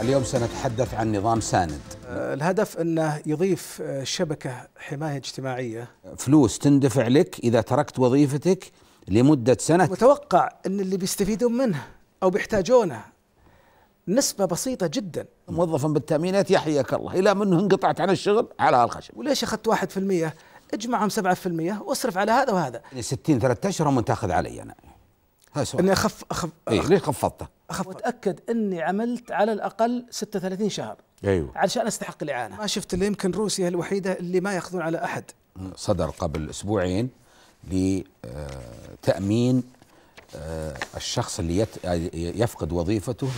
اليوم سنتحدث عن نظام ساند آه، الهدف أنه يضيف آه، شبكة حماية اجتماعية آه، فلوس تندفع لك إذا تركت وظيفتك لمدة سنة متوقع أن اللي بيستفيدون منه أو بيحتاجونه نسبة بسيطة جدا موظفا بالتأمينات يحييك الله إلى منه انقطعت عن الشغل على الخشب وليش أخذت واحد في المية اجمعهم سبعة في المية واصرف على هذا وهذا 60 يعني ثلاثة أشهر ومن تأخذ علي أنا هذا سؤال أني أخف أخف, أخف إيه؟ ليش خفضته أخف وتأكد أني عملت على الأقل 36 شهر أيوه علشان أستحق الإعانة ما شفت اللي يمكن روسيا الوحيدة اللي ما يأخذون على أحد صدر قبل أسبوعين لتأمين آه، آه، الشخص اللي آه، يفقد وظيفته